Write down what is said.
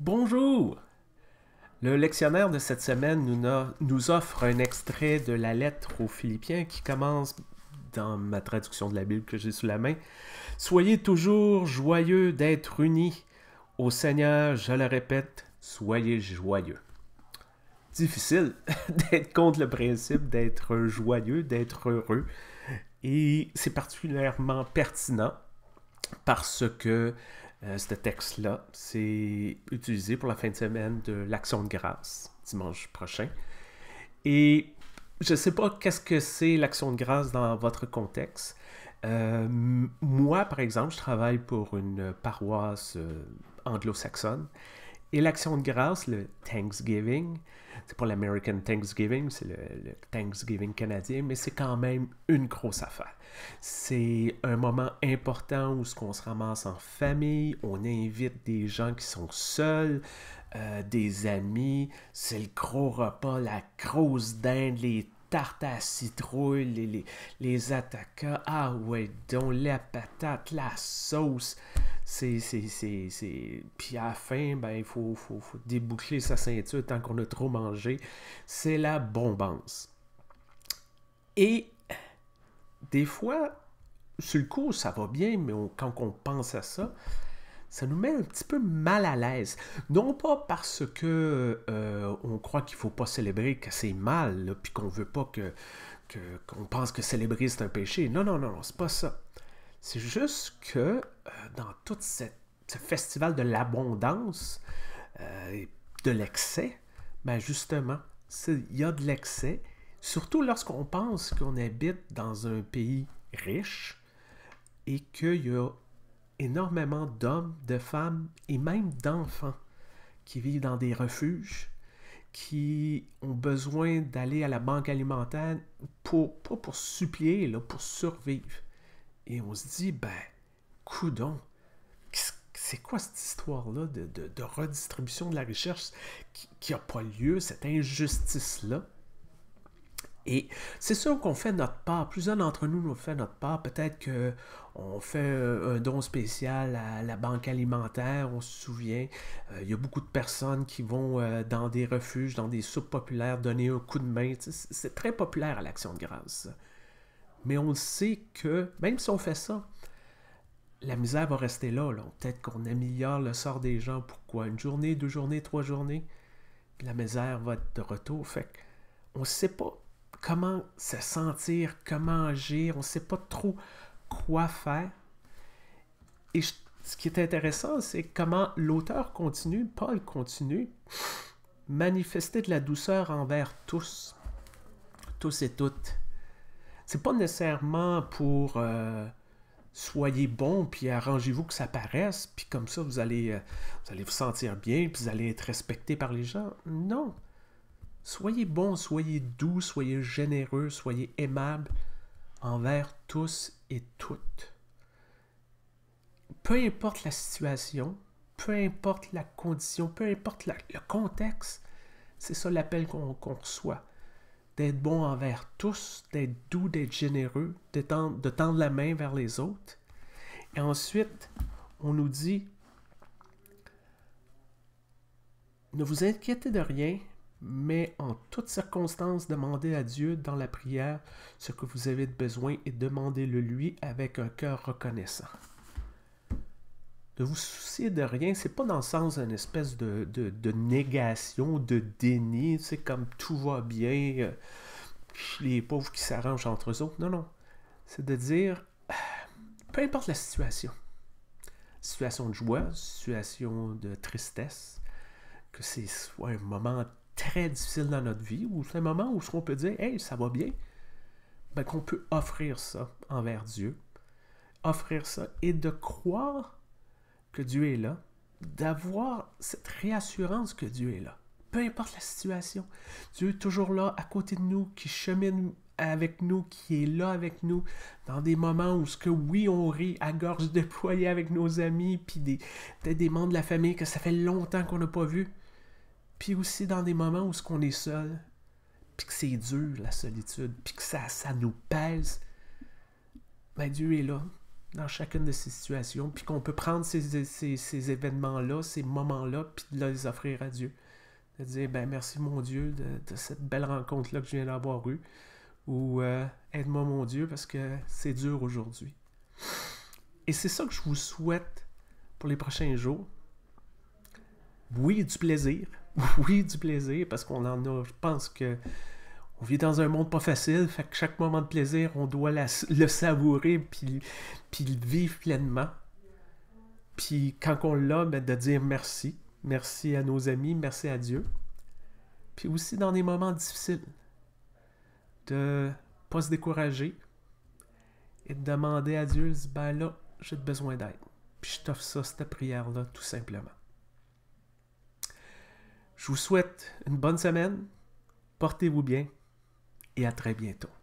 Bonjour! Le lectionnaire de cette semaine nous, offre un extrait de la lettre aux Philippiens qui commence dans ma traduction de la Bible que j'ai sous la main. Soyez toujours joyeux d'être unis. Au Seigneur, je le répète, soyez joyeux. Difficile d'être contre le principe d'être joyeux, d'être heureux. Et c'est particulièrement pertinent parce que euh, ce texte-là, c'est utilisé pour la fin de semaine de l'Action de grâce, dimanche prochain. Et je ne sais pas qu'est-ce que c'est l'Action de grâce dans votre contexte. Euh, moi, par exemple, je travaille pour une paroisse euh, anglo-saxonne et l'action de grâce, le Thanksgiving, c'est pour l'American Thanksgiving, c'est le, Thanksgiving canadien, mais c'est quand même une grosse affaire. C'est un moment important où ce qu'on se ramasse en famille, on invite des gens qui sont seuls, euh, des amis, c'est le gros repas, la grosse dinde, les tartes à citrouille, les, les, les attaquants, ah ouais, dont la patate, la sauce c'est, Puis à la fin, ben, il faut, faut, sa ceinture tant qu'on a trop mangé. C'est la bombance. Et des fois, sur le coup, ça va bien, mais quand on pense à ça, ça nous met un petit peu mal à l'aise. Non pas parce que euh, on croit qu'il ne faut pas célébrer, que c'est mal, puis qu'on veut pas que qu'on pense que célébrer c'est un péché. Non, non, non, non c'est pas ça. C'est juste que euh, dans tout ce festival de l'abondance, euh, et de l'excès, ben justement, il y a de l'excès, surtout lorsqu'on pense qu'on habite dans un pays riche et qu'il y a énormément d'hommes, de femmes et même d'enfants qui vivent dans des refuges, qui ont besoin d'aller à la banque alimentaire pour, pas pour supplier, pour survivre. Et on se dit, ben, coudon, c'est quoi cette histoire-là de, redistribution de la recherche qui n'a pas lieu, cette injustice-là? Et c'est sûr qu'on fait notre part. Plusieurs d'entre nous nous fait notre part. Peut-être qu'on fait un don spécial à la banque alimentaire. On se souvient, euh, il y a beaucoup de personnes qui vont euh, dans des refuges, dans des soupes populaires, donner un coup de main. C'est très populaire à l'action de grâce. Mais on sait que, même si on fait ça, la misère va rester là. là. Peut-être qu'on améliore le sort des gens. Pourquoi Une journée, deux journées, trois journées. la misère va être de retour. Fait on ne sait pas comment se sentir, comment agir. On ne sait pas trop quoi faire. Et ce qui est intéressant, c'est comment l'auteur continue, Paul continue, manifester de la douceur envers tous, tous et toutes c'est pas nécessairement pour euh, soyez bon, puis arrangez-vous que ça paraisse, puis comme ça vous allez, euh, vous allez vous sentir bien, puis vous allez être respecté par les gens. Non. Soyez bon, soyez doux, soyez généreux, soyez aimable envers tous et toutes. Peu importe la situation, peu importe la condition, peu importe le contexte, c'est ça l'appel qu'on reçoit d'être bon envers tous, d'être doux, d'être généreux, de tendre, la main vers les autres. Et ensuite, on nous dit, ne vous inquiétez de rien, mais en toutes circonstances, demandez à Dieu dans la prière ce que vous avez besoin et demandez-le lui avec un cœur reconnaissant de vous soucier de rien. C'est pas dans le sens d'une espèce de, négation, de déni, c'est comme tout va bien, euh, les pauvres qui s'arrangent entre eux autres. Non, non. C'est de dire, euh, peu importe la situation, situation de joie, situation de tristesse, que ce soit un moment très difficile dans notre vie, ou c'est un moment où on peut dire, hey, ça va bien, ben, qu'on peut offrir ça envers Dieu, offrir ça et de croire que Dieu est là, d'avoir cette réassurance que Dieu est là. Peu importe la situation, Dieu est toujours là, à côté de nous, qui chemine avec nous, qui est là avec nous, dans des moments où ce que oui, on rit à gorge déployée avec nos amis, puis des, peut-être des membres de la famille que ça fait longtemps qu'on n'a pas vu, puis aussi dans des moments où ce qu'on est seul, puis que c'est dur la solitude, puis que ça, ça nous pèse, ben Dieu est là, dans chacune de ces situations, puis qu'on peut prendre ces, événements-là, ces moments-là, puis de les offrir à Dieu. De dire, ben merci mon Dieu de, cette belle rencontre-là que je viens d'avoir eue, ou euh, aide-moi mon Dieu parce que c'est dur aujourd'hui. Et c'est ça que je vous souhaite pour les prochains jours. Oui, du plaisir. Oui, du plaisir, parce qu'on en a, je pense que on vit dans un monde pas facile, fait que chaque moment de plaisir, on doit le savourer puis, le vivre pleinement. Puis quand on l'a, ben, de dire merci. Merci à nos amis, merci à Dieu. Puis aussi dans des moments difficiles, de ne pas se décourager et de demander à Dieu, ben là, j'ai besoin d'aide. Puis je t'offre ça, cette prière-là, tout simplement. Je vous souhaite une bonne semaine. Portez-vous bien et à très bientôt.